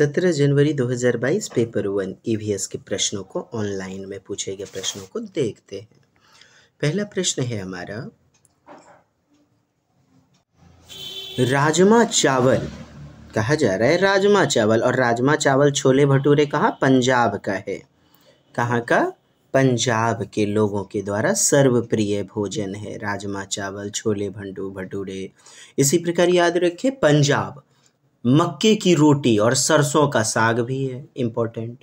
17 जनवरी 2022 paper one EVS e के प्रश्नों को ऑनलाइन में पूछे गए प्रश्नों को देखते हैं पहला प्रश्न है हमारा राजमा चावल कहा जा रहा है राजमा चावल और राजमा चावल छोले भटूरे कहाँ पंजाब का है कहाँ का पंजाब के लोगों के द्वारा सर्वप्रिय भोजन है राजमा चावल छोले भंडू भटूरे इसी प्रकार याद रखें पंजाब मक्के की रोटी और सरसों का साग भी है इम्पोर्टेंट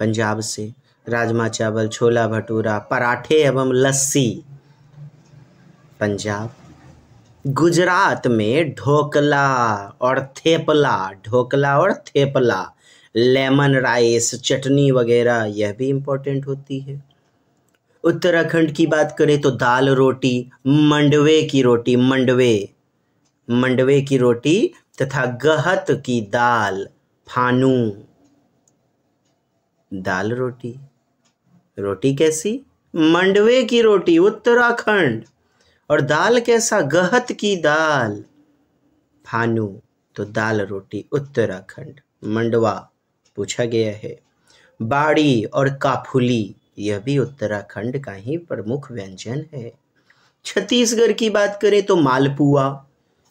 पंजाब से राजमा चावल छोला भटूरा पराठे एवं लस्सी पंजाब गुजरात में ढोकला और थेपला ढोकला और थेपला लेमन राइस चटनी वगैरह यह भी इम्पोर्टेंट होती है उत्तराखंड की बात करें तो दाल रोटी मंडवे की रोटी मंडवे मंडवे की रोटी तथा गहत की दाल फानू दाल रोटी रोटी कैसी मंडवे की रोटी उत्तराखंड और दाल कैसा गहत की दाल फानू तो दाल रोटी उत्तराखंड मंडवा पूछा गया है बाड़ी और काफुली यह भी उत्तराखंड का ही प्रमुख व्यंजन है छत्तीसगढ़ की बात करें तो मालपुआ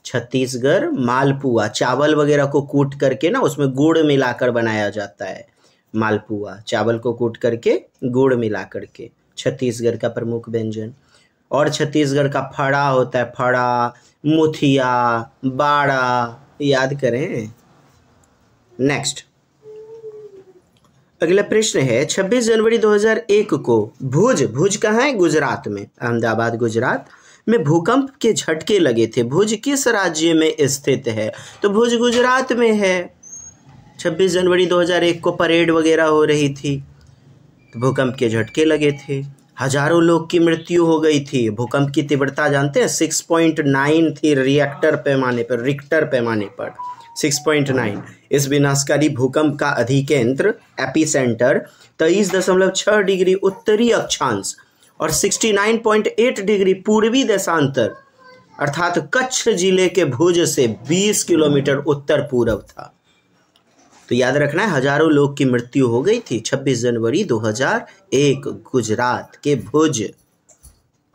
छत्तीसगढ़ मालपुआ चावल वगैरह को कूट करके ना उसमें गुड़ मिलाकर बनाया जाता है मालपुआ चावल को कूट करके गुड़ मिला करके छत्तीसगढ़ का प्रमुख व्यंजन और छत्तीसगढ़ का फड़ा होता है फड़ा मुथिया बाड़ा याद करें नेक्स्ट अगला प्रश्न है 26 जनवरी 2001 को भुज भुज कहाँ है गुजरात में अहमदाबाद गुजरात में भूकंप के झटके लगे थे भुज किस राज्य में स्थित है तो भुज गुजरात में है 26 जनवरी 2001 को परेड वगैरह हो रही थी तो भूकंप के झटके लगे थे हजारों लोग की मृत्यु हो गई थी भूकंप की तीव्रता जानते हैं नाइन थी रिएक्टर पैमाने पर रिक्टर पैमाने पर सिक्स पॉइंट नाइन इस विनाशकारी भूकंप का अधिकेंद्र एपी सेंटर तेईस दशमलव छः डिग्री उत्तरी अक्षांश और 69.8 डिग्री पूर्वी देशांतर अर्थात कच्छ जिले के भुज से 20 किलोमीटर उत्तर पूर्व था तो याद रखना है हजारों लोग की मृत्यु हो गई थी 26 जनवरी 2001 गुजरात के भुज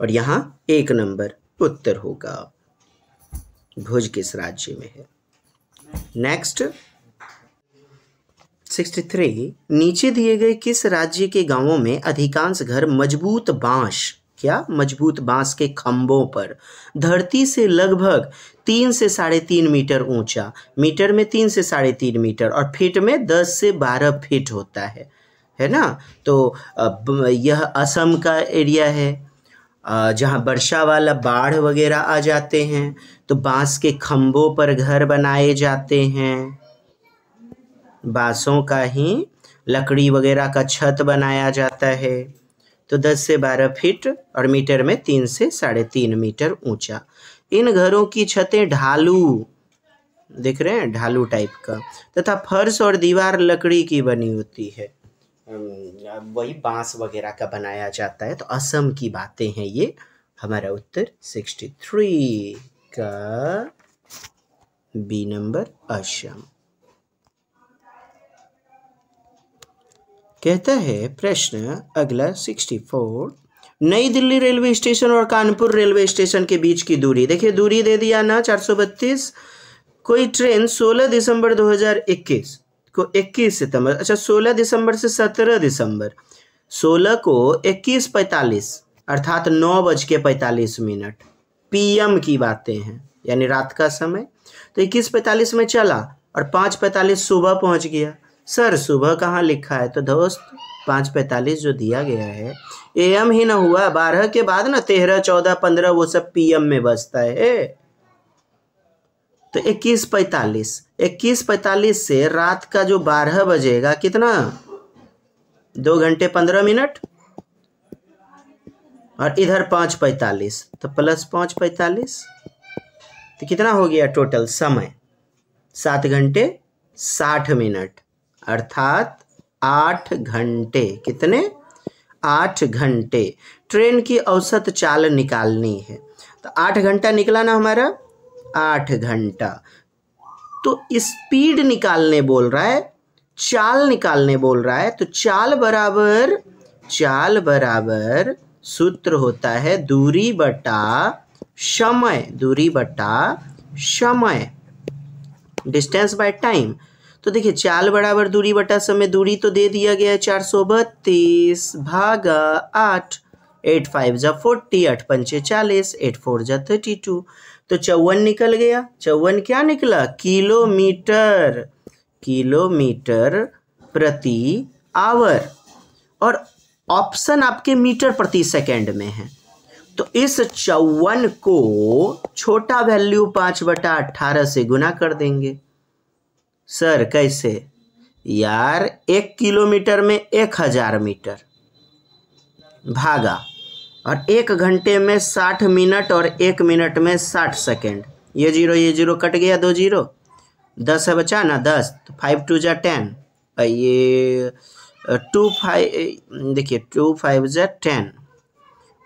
और यहां एक नंबर उत्तर होगा भुज किस राज्य में है नेक्स्ट 63 नीचे दिए गए किस राज्य के गांवों में अधिकांश घर मजबूत बांस क्या मजबूत बांस के खंभों पर धरती से लगभग तीन से साढ़े तीन मीटर ऊंचा मीटर में तीन से साढ़े तीन मीटर और फीट में दस से बारह फीट होता है है ना तो यह असम का एरिया है जहाँ वर्षा वाला बाढ़ वगैरह आ जाते हैं तो बांस के खंभों पर घर बनाए जाते हैं बाँसों का ही लकड़ी वगैरह का छत बनाया जाता है तो 10 से 12 फीट और मीटर में तीन से साढ़े तीन मीटर ऊंचा इन घरों की छतें ढालू देख रहे हैं ढालू टाइप का तथा फर्श और दीवार लकड़ी की बनी होती है वही बांस वगैरह का बनाया जाता है तो असम की बातें हैं ये हमारा उत्तर 63 का बी नंबर असम कहता है प्रश्न अगला सिक्सटी फोर नई दिल्ली रेलवे स्टेशन और कानपुर रेलवे स्टेशन के बीच की दूरी देखिए दूरी दे दिया ना चार सौ बत्तीस कोई ट्रेन 16 दिसंबर 2021 को 21 सितंबर अच्छा 16 दिसंबर से 17 दिसंबर 16 को इक्कीस पैंतालीस अर्थात नौ बज के पैंतालीस मिनट पीएम की बातें हैं यानी रात का समय तो इक्कीस पैंतालीस में चला और पाँच पैंतालीस सुबह पहुंच गया सर सुबह कहाँ लिखा है तो दोस्त पाँच पैंतालीस जो दिया गया है ए एम ही ना हुआ बारह के बाद ना तेरह चौदह पंद्रह वो सब पी एम में बजता है ए तो इक्कीस पैंतालीस इक्कीस पैंतालीस से रात का जो बारह बजेगा कितना दो घंटे पंद्रह मिनट और इधर पाँच पैंतालीस तो प्लस पाँच पैंतालीस तो कितना हो गया टोटल समय सात घंटे साठ मिनट अर्थात आठ घंटे कितने आठ घंटे ट्रेन की औसत चाल निकालनी है तो आठ घंटा निकला ना हमारा आठ घंटा तो स्पीड निकालने बोल रहा है चाल निकालने बोल रहा है तो चाल बराबर चाल बराबर सूत्र होता है दूरी बटा समय दूरी बटा समय डिस्टेंस बाय टाइम तो देखिए चाल बराबर दूरी बटा समय दूरी तो दे दिया गया है चार सौ बत्तीस भागा आठ एट फाइव जा फोर्टी आठ पंचे चालीस एट फोर जा थर्टी टू तो चौवन निकल गया चौवन क्या निकला किलोमीटर किलोमीटर प्रति आवर और ऑप्शन आपके मीटर प्रति सेकेंड में है तो इस चौवन को छोटा वैल्यू पाँच बटा अट्ठारह से गुना कर देंगे सर कैसे यार एक किलोमीटर में एक हज़ार मीटर भागा और एक घंटे में साठ मिनट और एक मिनट में साठ सेकेंड ये जीरो ये जीरो कट गया दो जीरो दस है बचा ना दस तो फाइव टू जा टेन ये टू फाइव देखिए टू फाइव जा टेन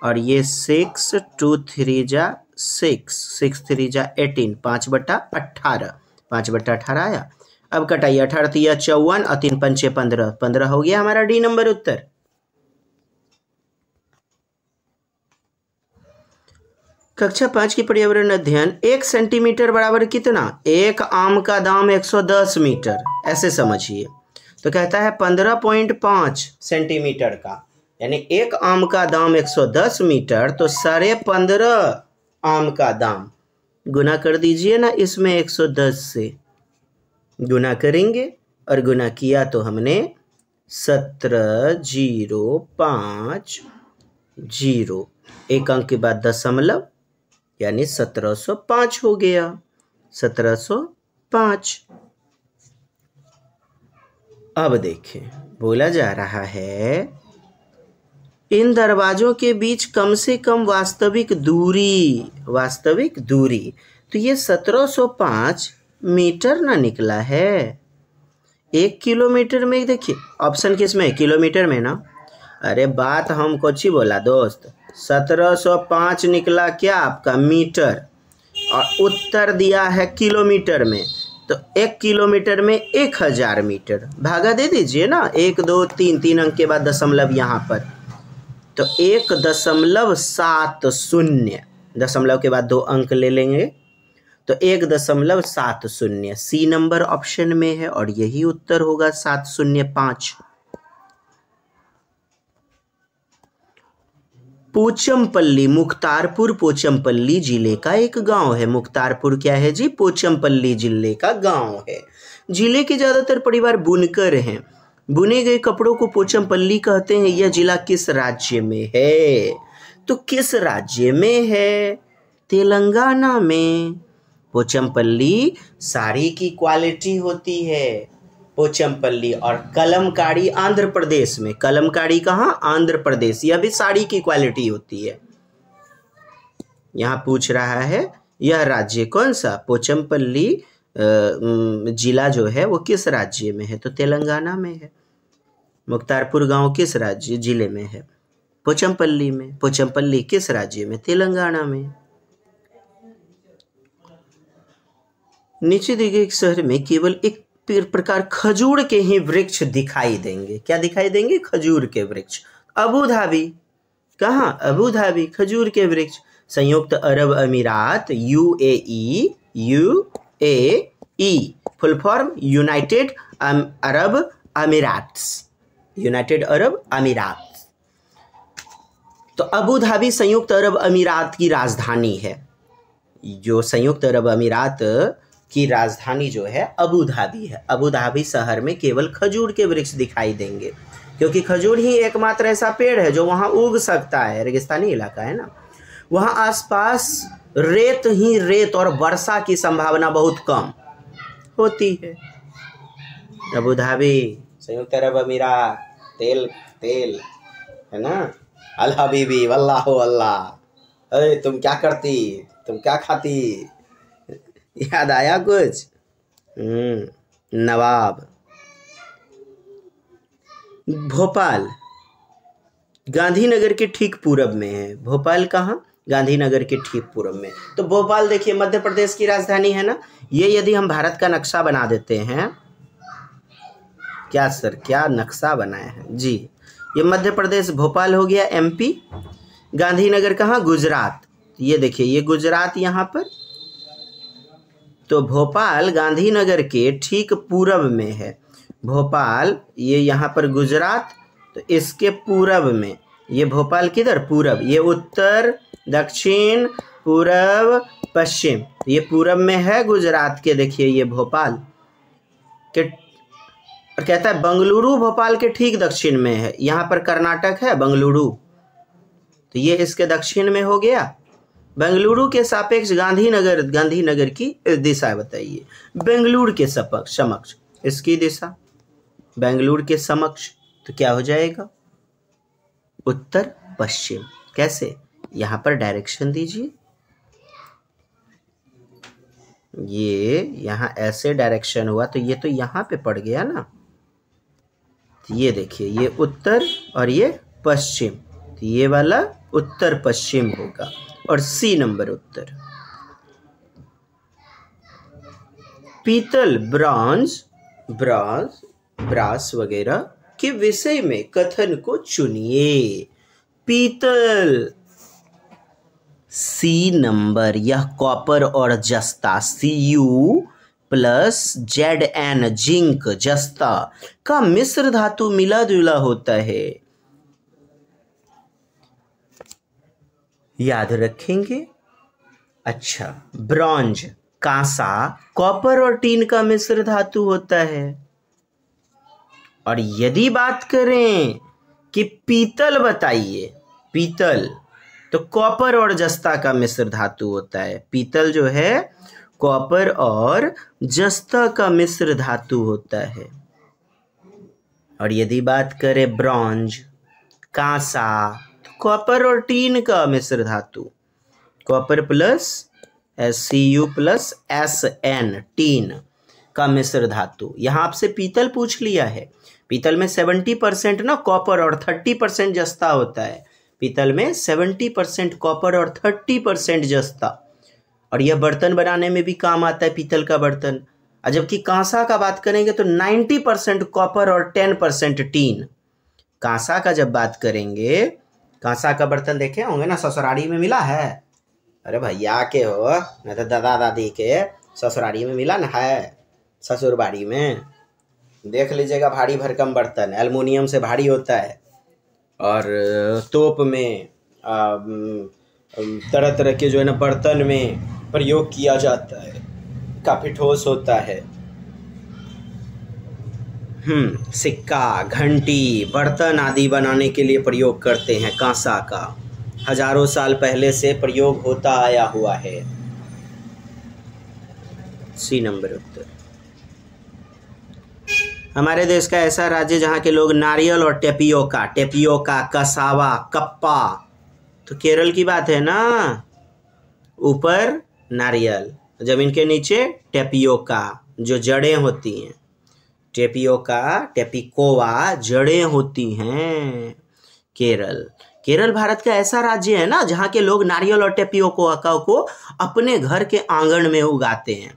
और ये सिक्स टू थ्री जा सिक्स सिक्स थ्री जा एटीन पाँच बटा अट्ठारह पाँच बटा अठारह आया अब कटाइए अठारह तिया चौवन और तीन पंचे पंद्रह पंद्रह हो गया हमारा डी नंबर उत्तर कक्षा पांच की पर्यावरण अध्ययन एक सेंटीमीटर बराबर कितना एक आम का दाम 110 मीटर ऐसे समझिए तो कहता है 15.5 सेंटीमीटर का यानी एक आम का दाम 110 मीटर तो सारे पंद्रह आम का दाम गुना कर दीजिए ना इसमें 110 से गुना करेंगे और गुना किया तो हमने सत्रह जीरो पाँच जीरो एक अंक के बाद दशमलव यानी सत्रह सौ पाँच हो गया सत्रह सौ पाँच अब देखें बोला जा रहा है इन दरवाजों के बीच कम से कम वास्तविक दूरी वास्तविक दूरी तो ये सत्रह सौ पाँच मीटर ना निकला है एक किलोमीटर में देखिए ऑप्शन किस में किलोमीटर में ना अरे बात हम कुछ ही बोला दोस्त सत्रह सौ पाँच निकला क्या आपका मीटर और उत्तर दिया है किलोमीटर में तो एक किलोमीटर में एक हज़ार मीटर भागा दे दीजिए ना एक दो तीन तीन अंक के बाद दशमलव यहाँ पर तो एक दशमलव सात शून्य दशमलव के बाद दो अंक ले लेंगे तो एक दशमलव सात शून्य सी नंबर ऑप्शन में है और यही उत्तर होगा सात शून्य पांच पोचमपल्ली मुख्तारपुर पोचमपल्ली जिले का एक गांव है मुख्तारपुर क्या है जी पोचमपल्ली जिले का गांव है जिले के ज़्यादातर परिवार बुनकर हैं बुने गए कपड़ों को पोचमपल्ली कहते हैं यह जिला किस राज्य में है तो किस राज्य में है तेलंगाना में पोचमपल्ली साड़ी की क्वालिटी होती है पोचमपल्ली और कलमकारी आंध्र प्रदेश में कलमकारी कहाँ आंध्र प्रदेश यह भी साड़ी की क्वालिटी होती है यहाँ पूछ रहा है यह राज्य कौन सा पोचमपल्ली जिला जो है वो किस राज्य में है तो तेलंगाना में है मुख्तारपुर गांव किस राज्य जिले में है पोचमपल्ली में पोचमपल्ली किस राज्य में तेलंगाना में नीचे दिए गए शहर में केवल एक प्रकार खजूर के ही वृक्ष दिखाई देंगे क्या दिखाई देंगे खजूर के वृक्ष Abu Dhabi Abu Dhabi Abu Dhabi खजूर के वृक्ष संयुक्त अरब अमीरात U A U A full form United अरब अमीरात यूनाइटेड अरब अमीरात तो अबू धाबी संयुक्त अरब अमीरात की राजधानी है जो संयुक्त अरब अमीरात की राजधानी जो है अबूधाबी है अबूधाबी शहर में केवल खजूर के वृक्ष दिखाई देंगे क्योंकि खजूर ही एकमात्र ऐसा पेड़ है जो वहाँ उग सकता है रेगिस्तानी इलाका है ना वहाँ आसपास रेत ही रेत और वर्षा की संभावना बहुत कम होती है अबूधाबी संयुक्त अरब अमीरा तेल तेल है ना अल्लाह बीबी वल्लाह अल्लाह अरे तुम क्या करती तुम क्या खाती याद आया कुछ हम्म। नवाब भोपाल गांधीनगर के ठीक पूरब में है भोपाल कहाँ गांधीनगर के ठीक पूर्व में तो भोपाल देखिए मध्य प्रदेश की राजधानी है ना ये यदि हम भारत का नक्शा बना देते हैं क्या सर क्या नक्शा बनाया है जी ये मध्य प्रदेश भोपाल हो गया एमपी गांधीनगर कहाँ गुजरात ये देखिए ये गुजरात यहाँ पर तो भोपाल गांधीनगर के ठीक पूरब में है भोपाल ये यहाँ पर गुजरात तो इसके पूरब में ये भोपाल किधर पूरब ये उत्तर दक्षिण पूरब पश्चिम ये पूरब में है गुजरात के देखिए ये भोपाल के और कहता है बंगलुरु भोपाल के ठीक दक्षिण में है यहाँ पर कर्नाटक है बंगलुरु तो ये इसके दक्षिण में हो गया बेंगलुरु के सापेक्ष गांधीनगर गांधीनगर की दिशा बताइए बेंगलुरु के सपक्ष समक्ष इसकी दिशा बेंगलुरु के समक्ष तो क्या हो जाएगा उत्तर पश्चिम कैसे यहां पर डायरेक्शन दीजिए ये यहाँ ऐसे डायरेक्शन हुआ तो ये तो यहां पे पड़ गया ना तो ये देखिए ये उत्तर और ये पश्चिम तो ये वाला उत्तर पश्चिम होगा और सी नंबर उत्तर पीतल ब्रांज ब्रांज ब्रास वगैरह के विषय में कथन को चुनिए पीतल सी नंबर यह कॉपर और जस्ता C U plus Z N zinc जस्ता का मिश्र धातु मिला जुला होता है याद रखेंगे अच्छा ब्रॉन्ज कांसा कॉपर और टीन का मिश्र धातु होता है और यदि बात करें कि पीतल बताइए पीतल तो कॉपर और जस्ता का मिश्र धातु होता है पीतल जो है कॉपर और जस्ता का मिश्र धातु होता है और यदि बात करें ब्रॉन्ज कांसा कॉपर और टीन का मिश्र धातु copper plus S C U plus S N tin का मिश्र धातु यहाँ आपसे पीतल पूछ लिया है पीतल में सेवेंटी परसेंट ना कॉपर और थर्टी परसेंट जस्ता होता है पीतल में सेवेंटी परसेंट कॉपर और थर्टी परसेंट जस्ता और यह बर्तन बनाने में भी काम आता है पीतल का बर्तन और जबकि कांसा का बात करेंगे तो नाइन्टी परसेंट कॉपर और टेन परसेंट टीन कांसा का जब बात करेंगे कांसा का बर्तन देखे होंगे ना ससुरारी में मिला है अरे भैया के हो नहीं तो दादा दादी के ससुरारी में मिला ना है ससुरबाड़ी में देख लीजिएगा भारी भरकम बर्तन एलमोनियम से भारी होता है और तोप में तरह तरह के जो है ना बर्तन में प्रयोग किया जाता है काफ़ी ठोस होता है हम्म। सिक्का घंटी बर्तन आदि बनाने के लिए प्रयोग करते हैं कांसा का हजारों साल पहले से प्रयोग होता आया हुआ है सी नंबर उत्तर हमारे देश का ऐसा राज्य जहाँ के लोग नारियल और टेपियो का टेपियो का कसावा कप्पा तो केरल की बात है ना ऊपर नारियल जमीन के नीचे टेपियो का जो जड़ें होती हैं टेपियोका टेपिकोवा जड़ें होती हैं केरल केरल भारत का ऐसा राज्य है ना जहाँ के लोग नारियल और टेपियोका को अपने घर के आंगन में उगाते हैं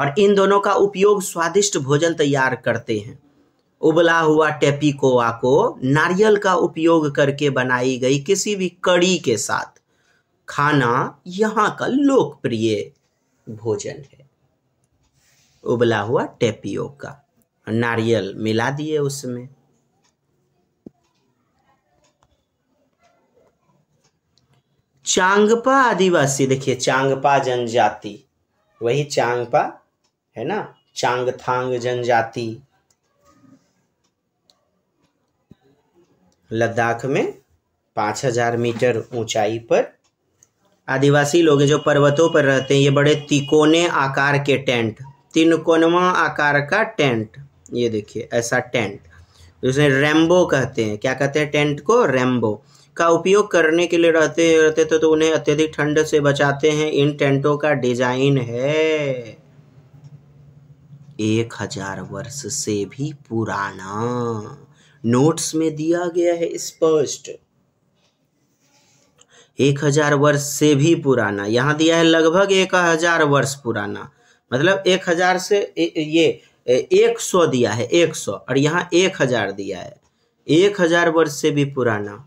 और इन दोनों का उपयोग स्वादिष्ट भोजन तैयार करते हैं उबला हुआ टेपिकोवा को नारियल का उपयोग करके बनाई गई किसी भी कड़ी के साथ खाना यहाँ का लोकप्रिय भोजन है उबला हुआ टेपियोका नारियल मिला दिए उसमें चांगपा आदिवासी देखिए चांगपा जनजाति वही चांगपा है ना चांगथांग जनजाति लद्दाख में पांच हजार मीटर ऊंचाई पर आदिवासी लोग जो पर्वतों पर रहते हैं ये बड़े तिकोने आकार के टेंट कोनवा आकार का टेंट ये देखिए ऐसा टेंट जिसे तो रैम्बो कहते हैं क्या कहते हैं टेंट को रैम्बो का उपयोग करने के लिए रहते रहते तो, तो उन्हें अत्यधिक ठंड से बचाते हैं इन टेंटों का डिजाइन है एक हजार वर्ष से भी पुराना नोट्स में दिया गया है स्पष्ट एक हजार वर्ष से भी पुराना यहाँ दिया है लगभग एक हजार वर्ष पुराना मतलब एक हजार से ये एक सौ दिया है एक सौ और यहाँ एक हजार दिया है एक हजार वर्ष से भी पुराना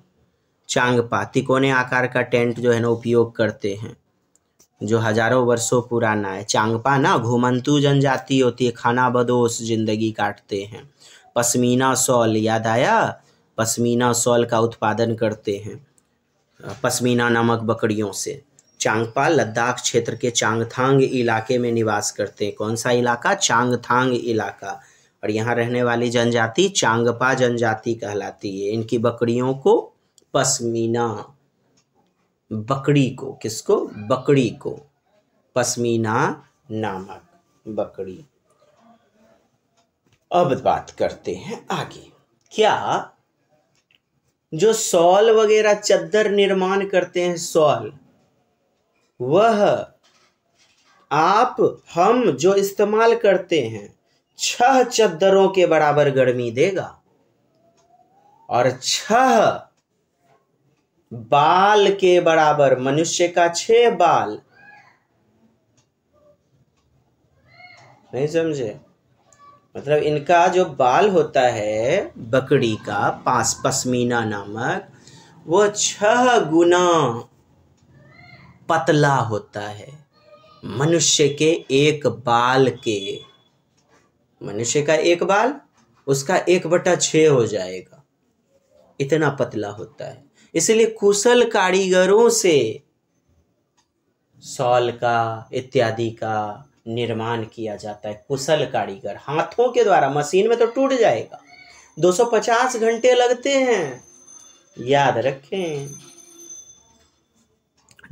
चांगपा तिकोने आकार का टेंट जो है ना उपयोग करते हैं जो हजारों वर्षों पुराना है चांगपा ना घुमंतु जनजाति होती है खाना बदोश जिंदगी काटते हैं पश्मीना सॉल याद आया पश्मीना सॉल का उत्पादन करते हैं पश्मीना नामक बकरियों से चांगपा लद्दाख क्षेत्र के चांगथांग इलाके में निवास करते हैं कौन सा इलाका चांगथांग इलाका और यहाँ रहने वाली जनजाति चांगपा जनजाति कहलाती है इनकी बकरियों को पश्मीना बकरी को किसको बकरी को पश्मीना नामक बकरी अब बात करते हैं आगे क्या जो सॉल वगैरह चद्दर निर्माण करते हैं सॉल वह आप हम जो इस्तेमाल करते हैं छह चद्दरों के बराबर गर्मी देगा और छह बाल के बराबर मनुष्य का छह बाल नहीं समझे मतलब इनका जो बाल होता है बकरी का पास पश्मीना नामक वो छह गुना पतला होता है मनुष्य के एक बाल के मनुष्य का एक बाल उसका एक बटा छ हो जाएगा इतना पतला होता है इसलिए कुशल कारीगरों से सॉल का इत्यादि का निर्माण किया जाता है कुशल कारीगर हाथों के द्वारा मशीन में तो टूट जाएगा 250 घंटे लगते हैं याद रखें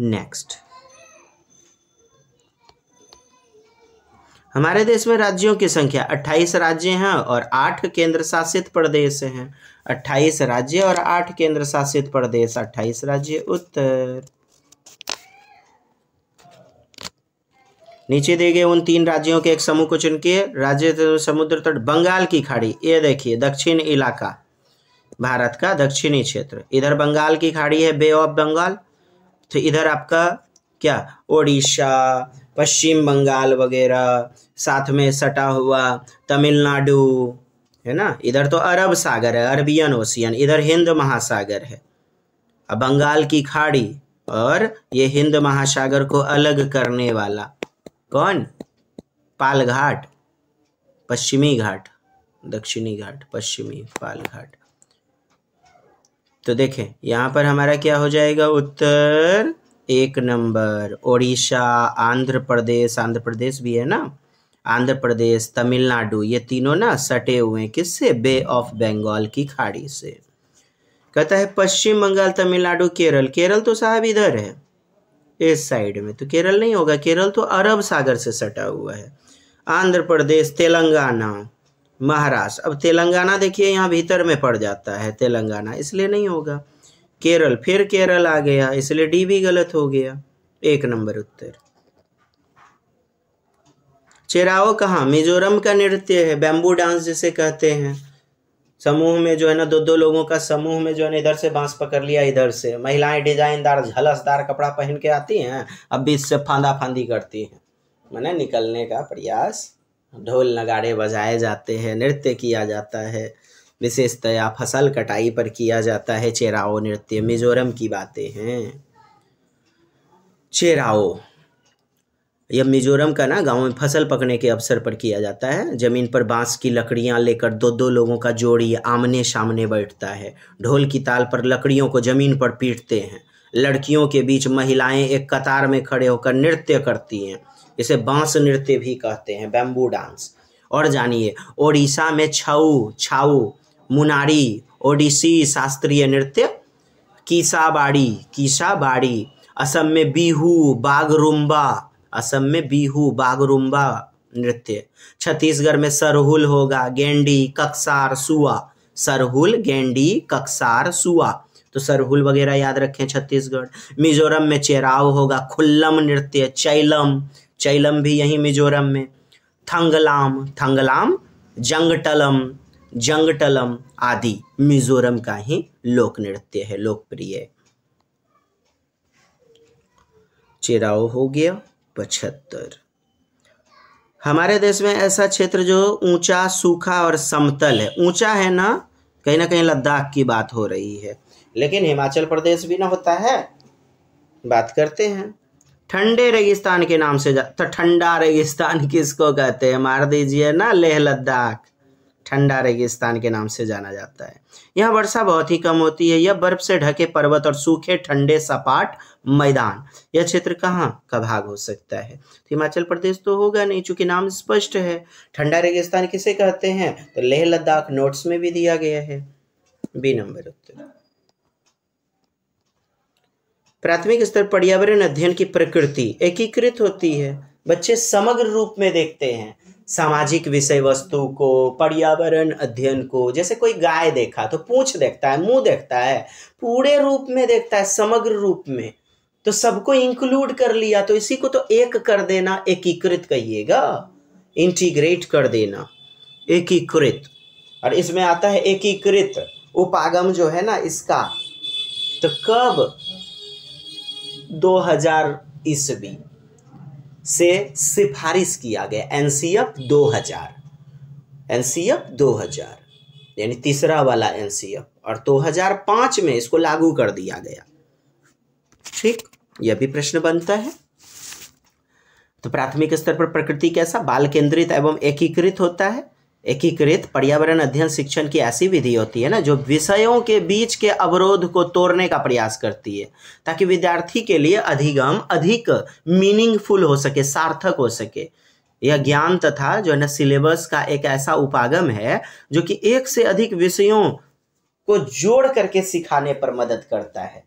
नेक्स्ट हमारे देश में राज्यों की संख्या 28 राज्य हैं और 8 केंद्र शासित प्रदेश हैं 28 राज्य और 8 केंद्र शासित प्रदेश 28 राज्य उत्तर नीचे दिए गए उन तीन राज्यों के एक समूह को किए राज्य तो समुद्र तट बंगाल की खाड़ी ये देखिए दक्षिण इलाका भारत का दक्षिणी क्षेत्र इधर बंगाल की खाड़ी है बे ऑफ बंगाल तो इधर आपका क्या ओडिशा पश्चिम बंगाल वगैरह साथ में सटा हुआ तमिलनाडु है ना इधर तो अरब सागर है अरबियन ओशियन इधर हिंद महासागर है अब बंगाल की खाड़ी और ये हिंद महासागर को अलग करने वाला कौन पालघाट पश्चिमी घाट दक्षिणी घाट पश्चिमी पालघाट तो देखें यहाँ पर हमारा क्या हो जाएगा उत्तर एक नंबर ओडिशा आंध्र प्रदेश आंध्र प्रदेश भी है ना आंध्र प्रदेश तमिलनाडु ये तीनों ना सटे हुए हैं किससे बे ऑफ बंगाल की खाड़ी से कहता है पश्चिम बंगाल तमिलनाडु केरल केरल तो साहब इधर है इस साइड में तो केरल नहीं होगा केरल तो अरब सागर से सटा हुआ है आंध्र प्रदेश तेलंगाना महाराष्ट्र अब तेलंगाना देखिए यहाँ भीतर में पड़ जाता है तेलंगाना इसलिए नहीं होगा केरल फिर केरल आ गया इसलिए डी भी गलत हो गया एक नंबर उत्तर चेराओ कहा मिजोरम का नृत्य है बैम्बू डांस जिसे कहते हैं समूह में जो है ना दो दो लोगों का समूह में जो है ना इधर से बांस पकड़ लिया इधर से महिलाएं डिजाइनदार झलसदार कपड़ा पहन के आती हैं अब बीच से फांदा फांदी करती हैं मैंने निकलने का प्रयास ढोल नगाड़े बजाए जाते हैं नृत्य किया जाता है विशेषतया फसल कटाई पर किया जाता है चेराओ नृत्य मिजोरम की बातें हैं चेराओ यह मिजोरम का ना गांव में फसल पकने के अवसर पर किया जाता है जमीन पर बांस की लकड़ियां लेकर दो दो लोगों का जोड़ी आमने सामने बैठता है ढोल की ताल पर लकड़ियों को जमीन पर पीटते हैं लड़कियों के बीच महिलाएं एक कतार में खड़े होकर नृत्य करती हैं इसे बांस नृत्य भी कहते हैं बैम्बू डांस और जानिए ओडिशा में छऊ छाऊ मुनारी ओडिसी शास्त्रीय नृत्य कीसाबाड़ी कीसाबाड़ी असम में बिहू बागरुम्बा असम में बिहू बागरुम्बा नृत्य छत्तीसगढ़ में सरहुल होगा गेंडी ककसार सुआ सरहुल गेंडी ककसार सुआ तो सरहुल वगैरह याद रखें छत्तीसगढ़ मिजोरम में चेराव होगा खुल्लम नृत्य चैलम चैलम भी यहीं मिजोरम में थंगलाम थंगलाम जंगटलम जंगटलम आदि मिजोरम का ही लोक नृत्य है लोकप्रिय चेराओ हो गया पचहत्तर हमारे देश में ऐसा क्षेत्र जो ऊंचा सूखा और समतल है ऊंचा है ना कहीं ना कहीं लद्दाख की बात हो रही है लेकिन हिमाचल प्रदेश भी ना होता है बात करते हैं ठंडे रेगिस्तान के नाम से तो ठंडा रेगिस्तान किसको कहते हैं मार दीजिए ना लेह लद्दाख ठंडा रेगिस्तान के नाम से जाना जाता है यह वर्षा बहुत ही कम होती है यह बर्फ से ढके पर्वत और सूखे ठंडे सपाट मैदान यह क्षेत्र कहाँ का भाग हो सकता है तो हिमाचल प्रदेश तो होगा नहीं चूंकि नाम स्पष्ट है ठंडा रेगिस्तान किसे कहते हैं तो लेह लद्दाख नोट्स में भी दिया गया है बी नंबर उत्तर प्राथमिक स्तर पर्यावरण अध्ययन की प्रकृति एकीकृत होती है बच्चे समग्र रूप में देखते हैं सामाजिक विषय वस्तु को पर्यावरण अध्ययन को जैसे कोई गाय देखा तो पूछ देखता है मुंह देखता है पूरे रूप में देखता है समग्र रूप में तो सबको इंक्लूड कर लिया तो इसी को तो एक कर देना एकीकृत कहिएगा इंटीग्रेट कर देना एकीकृत और इसमें आता है एकीकृत उपागम जो है ना इसका तो कब 2000 ईस्वी से सिफारिश किया गया एन सी एफ दो हजार एन सी एफ दो हजार यानी तीसरा वाला एन सी एफ और 2005 में इसको लागू कर दिया गया ठीक यह भी प्रश्न बनता है तो प्राथमिक स्तर पर प्रकृति कैसा बाल केंद्रित एवं एकीकृत होता है एकीकृत पर्यावरण अध्ययन शिक्षण की ऐसी विधि होती है ना जो विषयों के बीच के अवरोध को तोड़ने का प्रयास करती है ताकि विद्यार्थी के लिए अधिगम अधिक मीनिंगफुल हो सके सार्थक हो सके यह ज्ञान तथा जो है ना सिलेबस का एक ऐसा उपागम है जो कि एक से अधिक विषयों को जोड़ करके सिखाने पर मदद करता है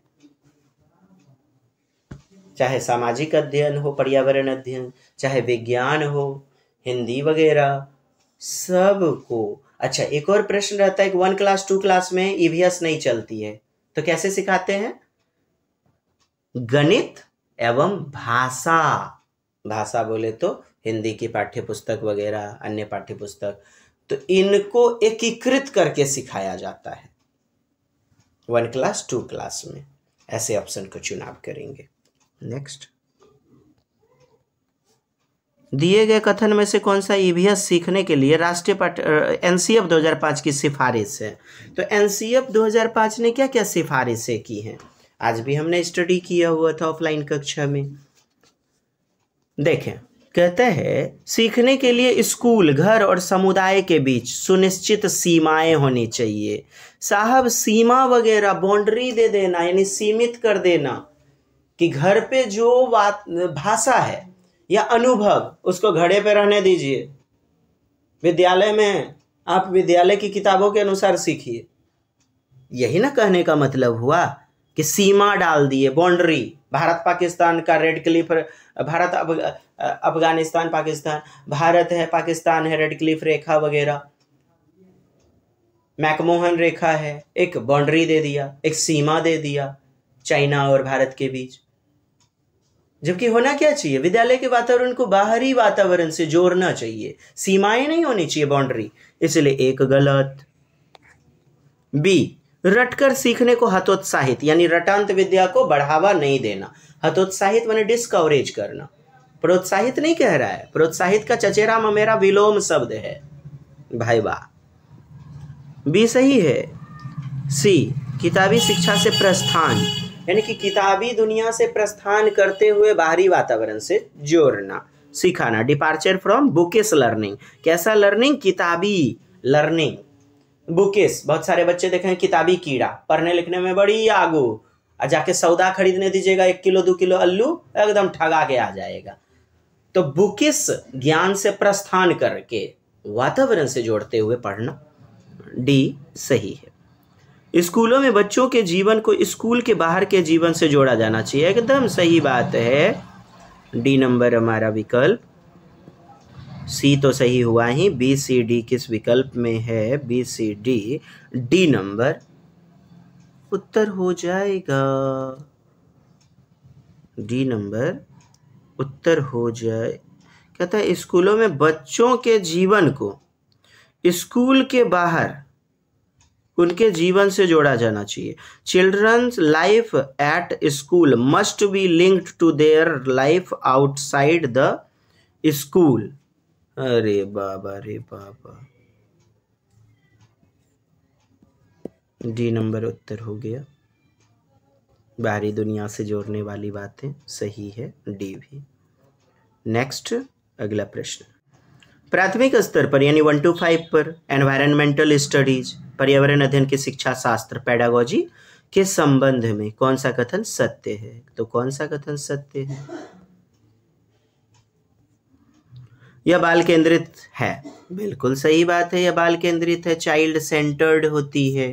चाहे सामाजिक अध्ययन हो पर्यावरण अध्ययन चाहे विज्ञान हो हिंदी वगैरह सबको अच्छा एक और प्रश्न रहता है कि वन क्लास टू क्लास में ईवीएस e नहीं चलती है तो कैसे सिखाते हैं गणित एवं भाषा भाषा बोले तो हिंदी की पाठ्य पुस्तक वगैरह अन्य पाठ्य पुस्तक तो इनको एकीकृत करके सिखाया जाता है वन क्लास टू क्लास में ऐसे ऑप्शन को चुनाव करेंगे नेक्स्ट दिए गए कथन में से कौन सा ई e सीखने के लिए राष्ट्रीय पाठ एन सी एफ दो हज़ार की सिफारिश है तो एन सी एफ दो हज़ार ने क्या क्या सिफारिशें की हैं आज भी हमने स्टडी किया हुआ था ऑफलाइन कक्षा में देखें कहते हैं सीखने के लिए स्कूल घर और समुदाय के बीच सुनिश्चित सीमाएं होनी चाहिए साहब सीमा वगैरह बाउंड्री दे देना यानी सीमित कर देना कि घर पे जो बात भाषा है या अनुभव उसको घड़े पे रहने दीजिए विद्यालय में आप विद्यालय की किताबों के अनुसार सीखिए यही ना कहने का मतलब हुआ कि सीमा डाल दिए बाउंड्री भारत पाकिस्तान का रेड क्लिफ भारत अफ, अफगानिस्तान पाकिस्तान भारत है पाकिस्तान है रेड क्लिफ रेखा वगैरह मैकमोहन रेखा है एक बाउंड्री दे दिया एक सीमा दे दिया चाइना और भारत के बीच जबकि होना क्या चाहिए विद्यालय के वातावरण को बाहरी वातावरण से जोड़ना चाहिए सीमाएं नहीं होनी चाहिए बाउंड्री इसलिए एक गलत बी रटकर सीखने को हतोत्साहित यानी रटांत विद्या को बढ़ावा नहीं देना हतोत्साहित मैंने डिस्कवरेज करना प्रोत्साहित नहीं कह रहा है प्रोत्साहित का चचेरा ममेरा विलोम शब्द है भाई वाह बी सही है सी किताबी शिक्षा से प्रस्थान यानी कि किताबी दुनिया से प्रस्थान करते हुए बाहरी वातावरण से जोड़ना सिखाना डिपार्चर फ्रॉम बुकेस लर्निंग कैसा लर्निंग किताबी लर्निंग बुकेस बहुत सारे बच्चे देखें किताबी कीड़ा पढ़ने लिखने में बड़ी आगू जाके सौदा खरीदने दीजिएगा एक किलो दो किलो अल्लू एकदम ठगा के आ जाएगा तो बुकिस ज्ञान से प्रस्थान करके वातावरण से जोड़ते हुए पढ़ना डी सही है स्कूलों में बच्चों के जीवन को स्कूल के बाहर के जीवन से जोड़ा जाना चाहिए एकदम सही बात है डी नंबर हमारा विकल्प सी तो सही हुआ ही बी सी डी किस विकल्प में है B C D D number उत्तर हो जाएगा डी नंबर उत्तर हो जाए कहता है स्कूलों में बच्चों के जीवन को स्कूल के बाहर उनके जीवन से जोड़ा जाना चाहिए children's life at school must be linked to their life outside the school अरे बाबा रे बाबा डी नंबर उत्तर हो गया बाहरी दुनिया से जोड़ने वाली बातें सही है डी भी नेक्स्ट अगला प्रश्न प्राथमिक स्तर पर यानी वन टू फाइव पर एनवायरमेंटल स्टडीज पर्यावरण अध्ययन के शिक्षा शास्त्र पैडागोजी के संबंध में कौन सा कथन सत्य है तो कौन सा कथन सत्य है यह बाल केंद्रित है बिल्कुल सही बात है यह बाल केंद्रित है चाइल्ड सेंटर्ड होती है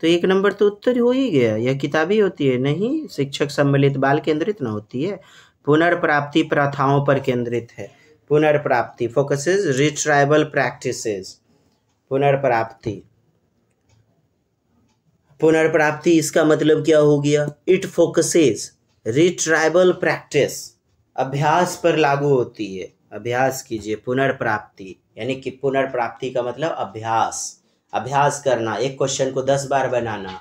तो एक नंबर तो उत्तर हो ही गया यह किताबी होती है नहीं शिक्षक सम्मिलित बाल केंद्रित ना होती है पुनर्प्राप्ति प्रथाओं पर केंद्रित है पुनर्प्राप्ति फोकसेस रिट्राइबल प्रैक्टिसेस पुनर्प्राप्ति पुनर्प्राप्ति इसका मतलब क्या हो गया इट फोकसेस रिट्राइबल प्रैक्टिस अभ्यास पर लागू होती है अभ्यास कीजिए पुनर्प्राप्ति यानी कि पुनर्प्राप्ति का मतलब अभ्यास अभ्यास करना एक क्वेश्चन को दस बार बनाना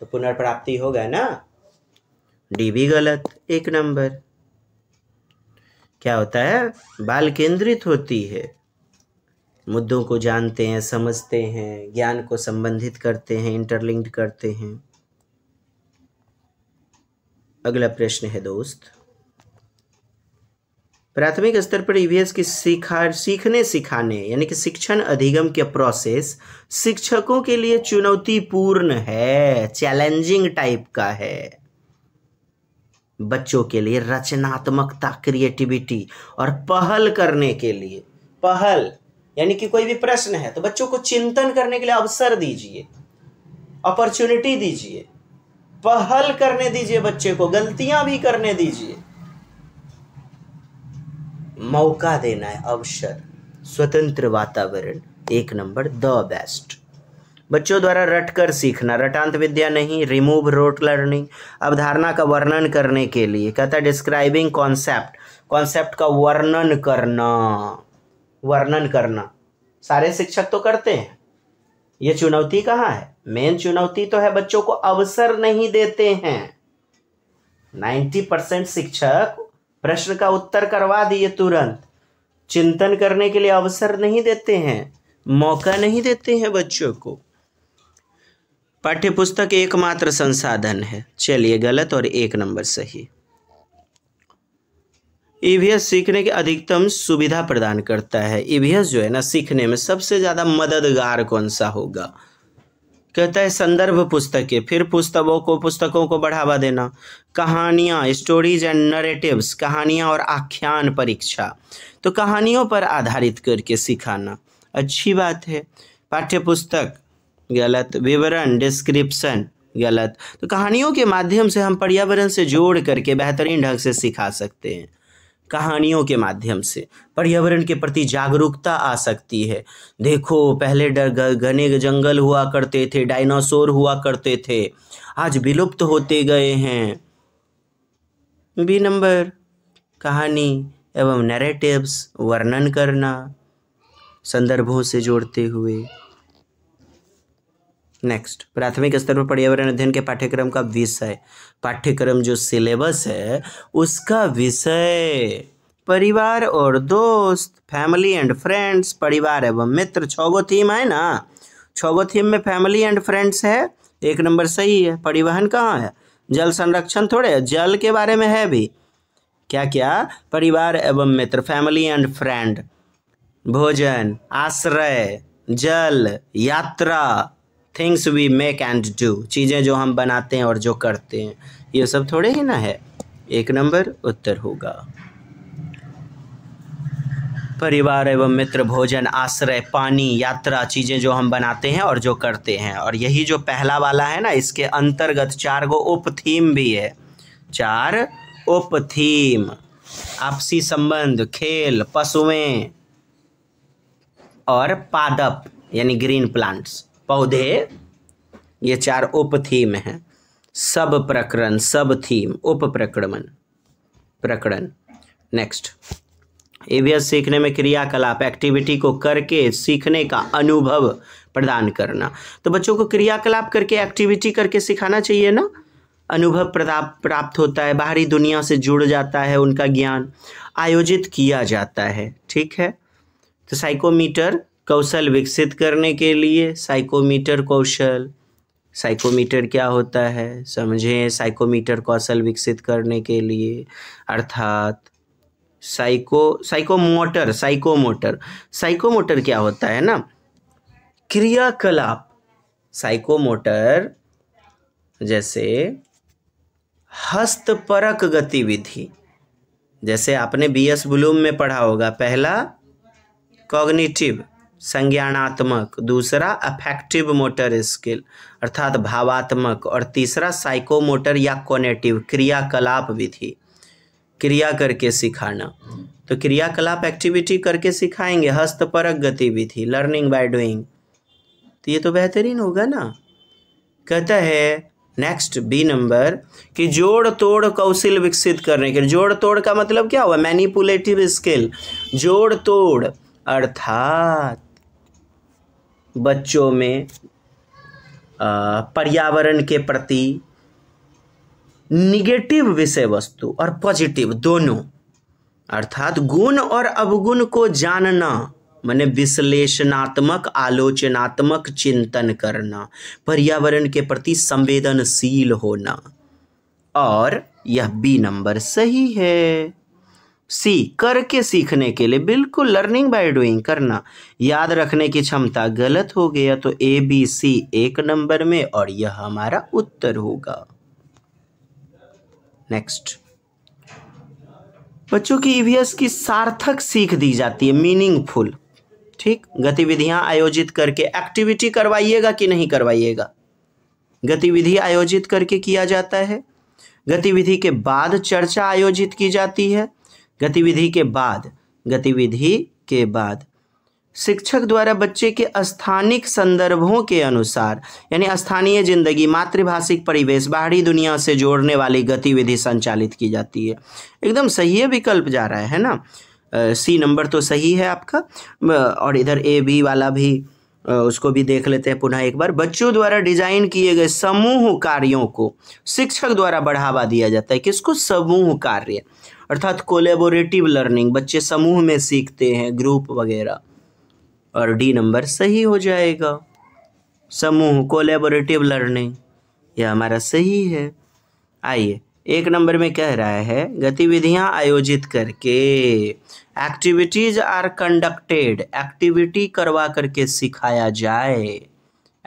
तो पुनर्प्राप्ति हो गया ना डी भी गलत एक नंबर क्या होता है बाल केंद्रित होती है मुद्दों को जानते हैं समझते हैं ज्ञान को संबंधित करते हैं इंटरलिंक्ड करते हैं अगला प्रश्न है दोस्त प्राथमिक स्तर पर ईवीएस e की सीखा सीखने सिखाने यानी कि शिक्षण अधिगम के प्रोसेस शिक्षकों के लिए चुनौतीपूर्ण है चैलेंजिंग टाइप का है बच्चों के लिए रचनात्मकता क्रिएटिविटी और पहल करने के लिए पहल यानी कि कोई भी प्रश्न है तो बच्चों को चिंतन करने के लिए अवसर दीजिए अपॉर्चुनिटी दीजिए पहल करने दीजिए बच्चे को गलतियां भी करने दीजिए मौका देना है अवसर स्वतंत्र वातावरण एक नंबर द बेस्ट बच्चों द्वारा रटकर सीखना रटांत विद्या नहीं रिमूव रोट लर्निंग अवधारणा का वर्णन करने के लिए कहता डिस्क्राइबिंग कॉन्सेप्ट कॉन्सेप्ट का वर्णन करना वर्णन करना सारे शिक्षक तो करते हैं ये चुनौती कहाँ है मेन चुनौती तो है बच्चों को अवसर नहीं देते हैं नाइन्टी परसेंट शिक्षक प्रश्न का उत्तर करवा दिए तुरंत चिंतन करने के लिए अवसर नहीं देते हैं मौका नहीं देते हैं बच्चों को पाठ्यपुस्तक एकमात्र संसाधन है चलिए गलत और एक नंबर सही ईवीएस e सीखने की अधिकतम सुविधा प्रदान करता है ईवीएस e जो है ना सीखने में सबसे ज़्यादा मददगार कौन सा होगा कहता है संदर्भ पुस्तकें फिर पुस्तकों को पुस्तकों को बढ़ावा देना कहानियाँ स्टोरीज एंड नरेटिव्स कहानियाँ और आख्यान परीक्षा तो कहानियों पर आधारित करके सिखाना अच्छी बात है पाठ्य पुस्तक गलत विवरण डिस्क्रिप्शन गलत तो कहानियों के माध्यम से हम पर्यावरण से जोड़ करके बेहतरीन ढंग से सिखा सकते हैं कहानियों के माध्यम से पर्यावरण के प्रति जागरूकता आ सकती है देखो पहले घने जंगल हुआ करते थे डायनासोर हुआ करते थे आज विलुप्त होते गए हैं बी नंबर कहानी एवं नैरेटिव्स वर्णन करना संदर्भों से जोड़ते हुए नेक्स्ट प्राथमिक स्तर पर पर्यावरण अध्ययन के पाठ्यक्रम का विषय पाठ्यक्रम जो सिलेबस है उसका विषय परिवार और दोस्त फैमिली एंड फ्रेंड्स परिवार एवं मित्र छगो थीम है ना छगो थीम में फैमिली एंड फ्रेंड्स है एक नंबर सही है परिवहन कहाँ है जल संरक्षण थोड़े जल के बारे में है भी क्या क्या परिवार एवं मित्र फैमिली एंड फ्रेंड भोजन आश्रय जल यात्रा things we make and do चीज़ें जो हम बनाते हैं और जो करते हैं ये सब थोड़े ही ना है एक नंबर उत्तर होगा परिवार एवं मित्र भोजन आश्रय पानी यात्रा चीज़ें जो हम बनाते हैं और जो करते हैं और यही जो पहला वाला है ना इसके अंतर्गत चार गो उप थीम भी है चार उप थीम आपसी संबंध खेल पशुएं और पादप यानी ग्रीन प्लांट्स पौधे ये चार उप थीम हैं सब प्रकरण सब थीम उप प्रक्रमण प्रकरण नेक्स्ट एवियस सीखने में क्रियाकलाप एक्टिविटी को करके सीखने का अनुभव प्रदान करना तो बच्चों को क्रियाकलाप करके एक्टिविटी करके सिखाना चाहिए ना अनुभव प्राप्त होता है बाहरी दुनिया से जुड़ जाता है उनका ज्ञान आयोजित किया जाता है ठीक है तो साइकोमीटर कौशल विकसित करने के लिए साइकोमीटर कौशल साइकोमीटर क्या होता है समझें साइकोमीटर कौशल विकसित करने के लिए अर्थात साइको साइकोमोटर साइकोमोटर साइकोमोटर क्या होता है ना क्रियाकलाप साइकोमोटर जैसे हस्तपरक गतिविधि जैसे आपने बीएस ब्लूम में पढ़ा होगा पहला कॉग्निटिव संज्ञानात्मक दूसरा अफेक्टिव मोटर स्किल अर्थात भावात्मक और तीसरा साइकोमोटर या कोनेटिव क्रियाकलाप विधि क्रिया करके सिखाना तो क्रियाकलाप एक्टिविटी करके सिखाएंगे हस्तपरक गतिविधि लर्निंग बाय डूइंग तो ये तो बेहतरीन होगा ना कहता है नेक्स्ट बी नंबर कि जोड़ तोड़ कौशल विकसित करने के जोड़ तोड़ का मतलब क्या हुआ मैनिपुलेटिव स्किल जोड़ तोड़ अर्थात बच्चों में पर्यावरण के प्रति निगेटिव विषय वस्तु और पॉजिटिव दोनों अर्थात गुण और अवगुण को जानना मैंने विश्लेषणात्मक आलोचनात्मक चिंतन करना पर्यावरण के प्रति संवेदनशील होना और यह बी नंबर सही है सी करके सीखने के लिए बिल्कुल लर्निंग बाय डूइंग करना याद रखने की क्षमता गलत हो गया तो ए बी सी एक नंबर में और यह हमारा उत्तर होगा नेक्स्ट बच्चों की ईवीएस e की सार्थक सीख दी जाती है मीनिंगफुल ठीक गतिविधियां आयोजित करके एक्टिविटी करवाइएगा कि नहीं करवाइएगा गतिविधि आयोजित करके किया जाता है गतिविधि के बाद चर्चा आयोजित की जाती है गतिविधि के बाद गतिविधि के बाद शिक्षक द्वारा बच्चे के स्थानिक संदर्भों के अनुसार यानी स्थानीय जिंदगी मातृभाषिक परिवेश बाहरी दुनिया से जोड़ने वाली गतिविधि संचालित की जाती है एकदम सही है विकल्प जा रहा है ना सी नंबर तो सही है आपका और इधर ए बी वाला भी उसको भी देख लेते हैं पुनः एक बार बच्चों द्वारा डिजाइन किए गए समूह कार्यों को शिक्षक द्वारा बढ़ावा दिया जाता है किसको समूह कार्य अर्थात कोलेबोरेटिव लर्निंग बच्चे समूह में सीखते हैं ग्रुप वगैरह और डी नंबर सही हो जाएगा समूह कोलेबोरेटिव लर्निंग यह हमारा सही है आइए एक नंबर में कह रहा है गतिविधियां आयोजित करके एक्टिविटीज आर कंडक्टेड एक्टिविटी करवा करके सिखाया जाए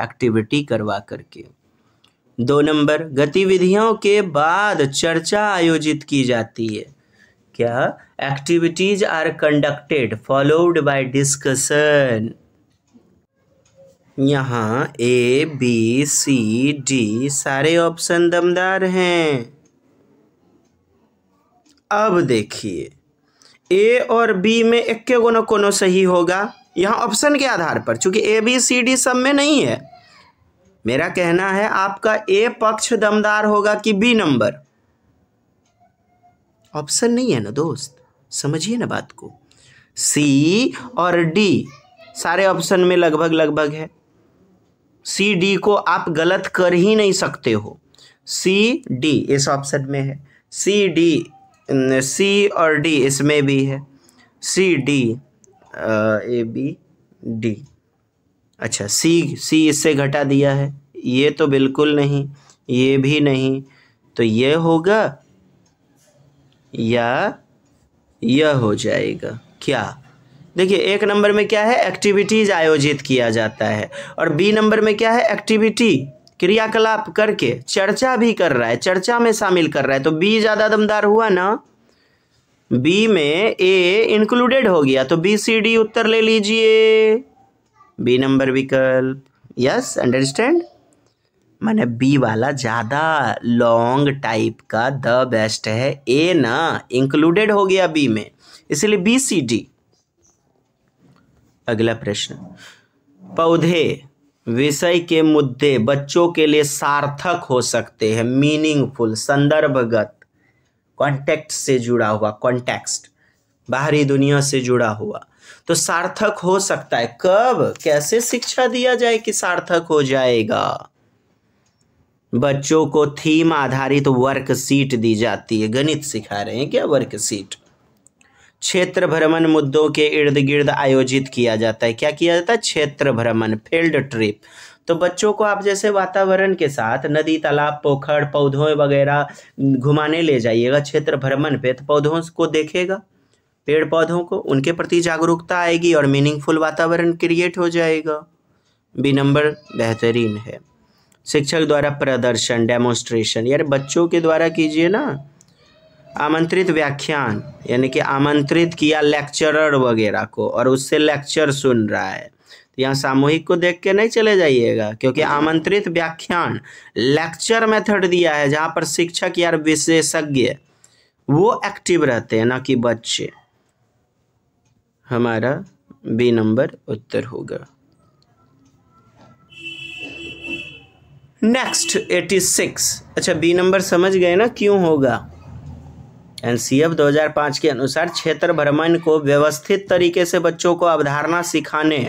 एक्टिविटी करवा करके दो नंबर गतिविधियों के बाद चर्चा आयोजित की जाती है क्या activities are conducted followed by discussion यहाँ ए बी सी डी सारे ऑप्शन दमदार हैं अब देखिए ए और बी में एक गुना कोनो सही होगा यहाँ ऑप्शन के आधार पर चूंकि ए बी सी डी सब में नहीं है मेरा कहना है आपका ए पक्ष दमदार होगा कि बी नंबर ऑप्शन नहीं है ना दोस्त समझिए ना बात को सी और डी सारे ऑप्शन में लगभग लगभग है सी डी को आप गलत कर ही नहीं सकते हो सी डी इस ऑप्शन में है सी डी सी और डी इसमें भी है C D A B D अच्छा सी सी इससे घटा दिया है ये तो बिल्कुल नहीं ये भी नहीं तो ये होगा या यह हो जाएगा क्या देखिए एक नंबर में क्या है एक्टिविटीज़ आयोजित किया जाता है और बी नंबर में क्या है एक्टिविटी क्रियाकलाप करके चर्चा भी कर रहा है चर्चा में शामिल कर रहा है तो बी ज़्यादा दमदार हुआ ना बी में ए इंक्लूडेड हो गया तो बी सी डी उत्तर ले लीजिए बी नंबर विकल्प यस अंडरस्टैंड मैंने बी वाला ज़्यादा लॉन्ग टाइप का द बेस्ट है ए ना इंक्लूडेड हो गया बी में इसलिए बी सी डी अगला प्रश्न पौधे विषय के मुद्दे बच्चों के लिए सार्थक हो सकते हैं मीनिंगफुल संदर्भगत कॉन्टेक्ट से जुड़ा हुआ कॉन्टेक्स्ट बाहरी दुनिया से जुड़ा हुआ तो सार्थक हो सकता है कब कैसे शिक्षा दिया जाए कि सार्थक हो जाएगा बच्चों को थीम आधारित वर्कशीट दी जाती है गणित सिखा रहे हैं क्या वर्कशीट क्षेत्र भ्रमण मुद्दों के इर्द गिर्द आयोजित किया जाता है क्या किया जाता है क्षेत्र भ्रमण फील्ड ट्रिप तो बच्चों को आप जैसे वातावरण के साथ नदी तालाब पोखर पौधों वगैरह घुमाने ले जाइएगा क्षेत्र भ्रमण पे तो पौधों को देखेगा पेड़ पौधों को उनके प्रति जागरूकता आएगी और मीनिंगफुल वातावरण क्रिएट हो जाएगा बी नंबर बेहतरीन है शिक्षक द्वारा प्रदर्शन डेमोस्ट्रेशन यार बच्चों के द्वारा कीजिए ना आमंत्रित व्याख्यान यानी कि आमंत्रित किया लेक्चरर वगैरह को और उससे लेक्चर सुन रहा है तो यहाँ सामूहिक को देख के नहीं चले जाइएगा क्योंकि आमंत्रित व्याख्यान लेक्चर मेथड दिया है जहाँ पर शिक्षक यार विशेषज्ञ वो एक्टिव रहते हैं ना कि बच्चे हमारा बी नंबर उत्तर होगा नेक्स्ट एटी सिक्स अच्छा बी नंबर समझ गए ना क्यों होगा एन सी एफ दो हजार पाँच के अनुसार क्षेत्र भ्रमण को व्यवस्थित तरीके से बच्चों को अवधारणा सिखाने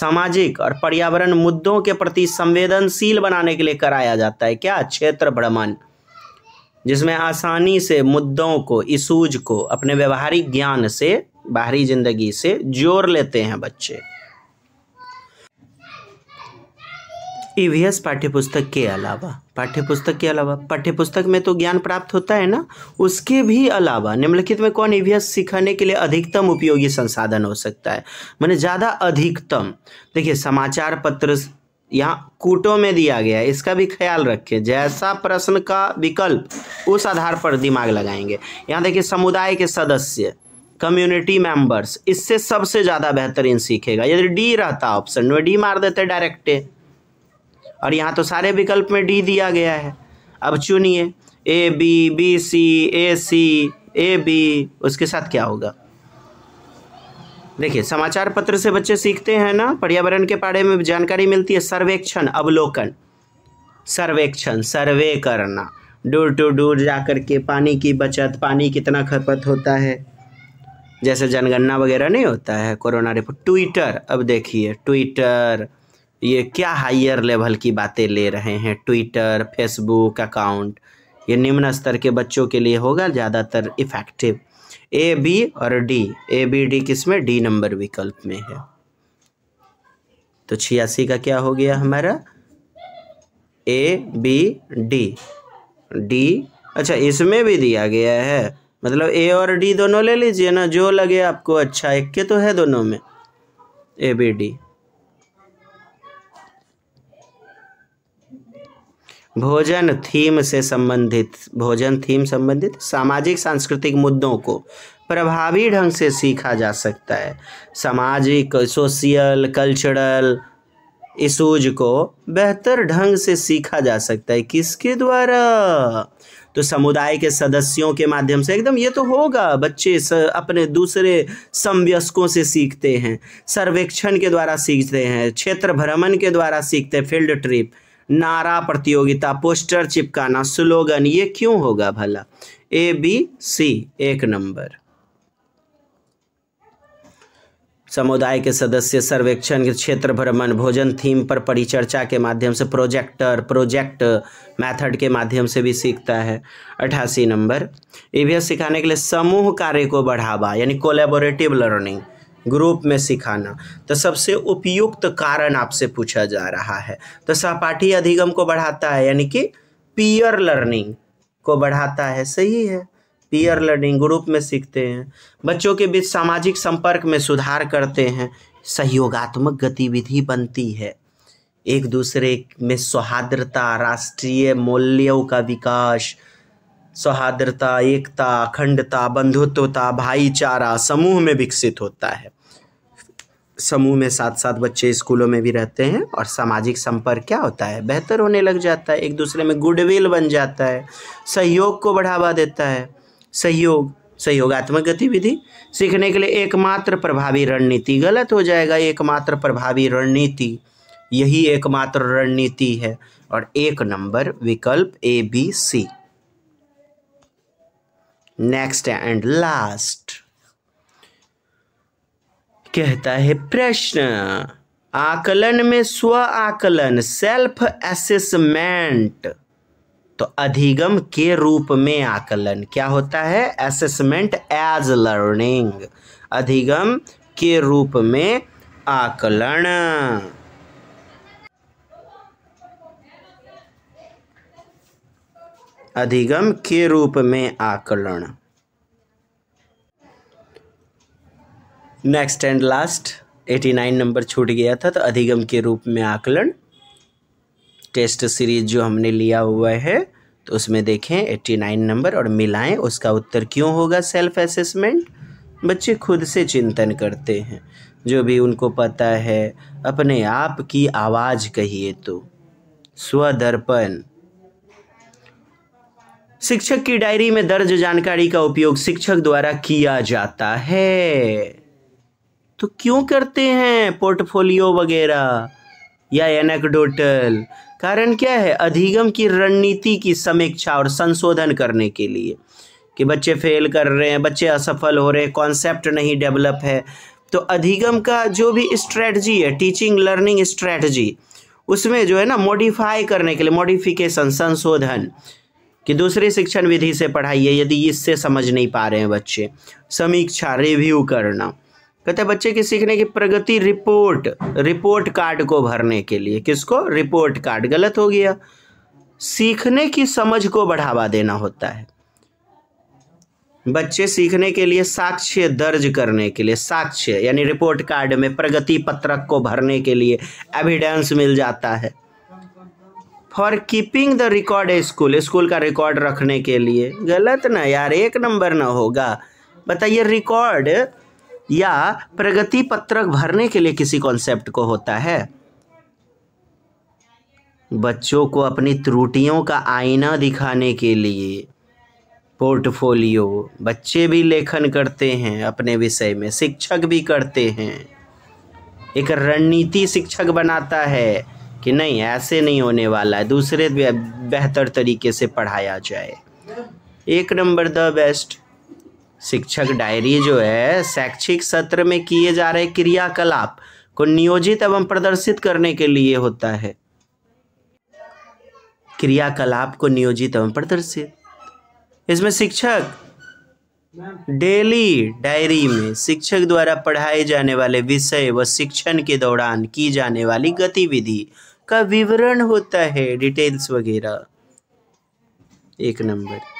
सामाजिक और पर्यावरण मुद्दों के प्रति संवेदनशील बनाने के लिए कराया जाता है क्या क्षेत्र भ्रमण जिसमें आसानी से मुद्दों को इसूज को अपने व्यवहारिक ज्ञान से बाहरी जिंदगी से जोड़ लेते हैं बच्चे ईवीएस e पाठ्यपुस्तक के अलावा पाठ्यपुस्तक के अलावा पाठ्यपुस्तक में तो ज्ञान प्राप्त होता है ना उसके भी अलावा निम्नलिखित में कौन ईवीएस e सिखाने के लिए अधिकतम उपयोगी संसाधन हो सकता है मैंने ज़्यादा अधिकतम देखिए समाचार पत्र यहाँ कूटों में दिया गया है इसका भी ख्याल रखें जैसा प्रश्न का विकल्प उस आधार पर दिमाग लगाएंगे यहाँ देखिए समुदाय के सदस्य कम्युनिटी मेंबर्स इससे सबसे ज़्यादा बेहतरीन सीखेगा यदि डी रहता ऑप्शन में डी मार देते डायरेक्ट और यहाँ तो सारे विकल्प में डी दिया गया है अब चुनिए A B B C A C A B उसके साथ क्या होगा देखिए समाचार पत्र से बच्चे सीखते हैं ना पर्यावरण के बारे में जानकारी मिलती है सर्वेक्षण अवलोकन सर्वेक्षण सर्वे करना दूर टू तो दूर जा कर के पानी की बचत पानी कितना खपत होता है जैसे जनगणना वगैरह नहीं होता है कोरोना रिपोर्ट ट्विटर अब देखिए ट्विटर ये क्या हायर लेवल की बातें ले रहे हैं ट्विटर फेसबुक अकाउंट ये निम्न स्तर के बच्चों के लिए होगा ज़्यादातर इफ़ेक्टिव ए बी और डी ए बी डी किस में डी नंबर विकल्प में है तो छियासी का क्या हो गया हमारा ए बी डी डी अच्छा इसमें भी दिया गया है मतलब ए और डी दोनों ले लीजिए ना जो लगे आपको अच्छा एक के तो है दोनों में ए बी डी भोजन थीम से संबंधित भोजन थीम संबंधित सामाजिक सांस्कृतिक मुद्दों को प्रभावी ढंग से सीखा जा सकता है सामाजिक सोशल कल्चरल इशूज को बेहतर ढंग से सीखा जा सकता है किसके द्वारा तो समुदाय के सदस्यों के माध्यम से एकदम ये तो होगा बच्चे स, अपने दूसरे समवयस्कों से सीखते हैं सर्वेक्षण के द्वारा सीखते हैं क्षेत्र भ्रमण के द्वारा सीखते हैं फील्ड ट्रिप नारा प्रतियोगिता पोस्टर चिपकाना स्लोगन ये क्यों होगा भला ए बी सी एक नंबर समुदाय के सदस्य सर्वेक्षण के क्षेत्र भ्रमण भोजन थीम पर परिचर्चा के माध्यम से प्रोजेक्टर प्रोजेक्ट मेथड के माध्यम से भी सीखता है अठासी नंबर ई सिखाने के लिए समूह कार्य को बढ़ावा यानी कोलेबोरेटिव लर्निंग ग्रुप में सिखाना तो सबसे उपयुक्त कारण आपसे पूछा जा रहा है तो सहपाठी अधिगम को बढ़ाता है यानी कि पीयर लर्निंग को बढ़ाता है सही है पीयर लर्निंग ग्रुप में सीखते हैं बच्चों के बीच सामाजिक संपर्क में सुधार करते हैं सहयोगात्मक गतिविधि बनती है एक दूसरे में सौहार्द्रता राष्ट्रीय मूल्यों का विकास सौहार्द्रता एकता अखंडता बंधुत्वता भाईचारा समूह में विकसित होता है समूह में साथ साथ बच्चे स्कूलों में भी रहते हैं और सामाजिक संपर्क क्या होता है बेहतर होने लग जाता है एक दूसरे में गुडविल बन जाता है सहयोग को बढ़ावा देता है सहयोग सहयोगात्मक गतिविधि सीखने के लिए एकमात्र प्रभावी रणनीति गलत हो जाएगा एकमात्र प्रभावी रणनीति यही एकमात्र रणनीति है और एक नंबर विकल्प A B C next and last कहता है प्रश्न आकलन में स्व आकलन सेल्फ एसेसमेंट तो अधिगम के रूप में आकलन क्या होता है एसेसमेंट एज लर्निंग अधिगम के रूप में आकलन अधिगम के रूप में आकलन next and last eighty nine number छूट गया था तो अधिगम के रूप में आकलन टेस्ट सीरीज जो हमने लिया हुआ है तो उसमें देखें एट्टी नाइन नंबर और मिलाएं उसका उत्तर क्यों होगा सेल्फ असेसमेंट बच्चे खुद से चिंतन करते हैं जो भी उनको पता है अपने आप की आवाज़ कहिए तो स्वदर्पण शिक्षक की डायरी में दर्ज जानकारी का उपयोग शिक्षक द्वारा किया जाता है तो क्यों करते हैं पोर्टफोलियो वगैरह या एनेकडोटल कारण क्या है अधिगम की रणनीति की समीक्षा और संशोधन करने के लिए कि बच्चे फेल कर रहे हैं बच्चे असफल हो रहे हैं कॉन्सेप्ट नहीं डेवलप है तो अधिगम का जो भी स्ट्रेटजी है टीचिंग लर्निंग स्ट्रेटजी उसमें जो है ना मॉडिफाई करने के लिए मॉडिफिकेशन संशोधन कि दूसरी शिक्षण विधि से पढ़ाइए यदि इससे समझ नहीं पा रहे हैं बच्चे समीक्षा रिव्यू करना कहते हैं बच्चे की सीखने की प्रगति रिपोर्ट रिपोर्ट कार्ड को भरने के लिए किसको रिपोर्ट कार्ड गलत हो गया सीखने की समझ को बढ़ावा देना होता है बच्चे सीखने के लिए साक्ष्य दर्ज करने के लिए साक्ष्य यानी रिपोर्ट कार्ड में प्रगति पत्रक को भरने के लिए एविडेंस मिल जाता है for keeping the record school school का रिकॉर्ड रखने के लिए गलत ना यार एक नंबर ना होगा बताइए रिकॉर्ड या प्रगति पत्रक भरने के लिए किसी कॉन्सेप्ट को होता है बच्चों को अपनी त्रुटियों का आईना दिखाने के लिए पोर्टफोलियो बच्चे भी लेखन करते हैं अपने विषय में शिक्षक भी करते हैं एक रणनीति शिक्षक बनाता है कि नहीं ऐसे नहीं होने वाला है दूसरे बेहतर तरीके से पढ़ाया जाए एक नंबर द बेस्ट शिक्षक डायरी जो है शैक्षिक सत्र में किए जा रहे क्रियाकलाप को नियोजित एवं प्रदर्शित करने के लिए होता है क्रियाकलाप को नियोजित एवं प्रदर्शित इसमें शिक्षक डेली डायरी में शिक्षक द्वारा पढ़ाए जाने वाले विषय व शिक्षण के दौरान की जाने वाली गतिविधि का विवरण होता है डिटेल्स वगैरह एक नंबर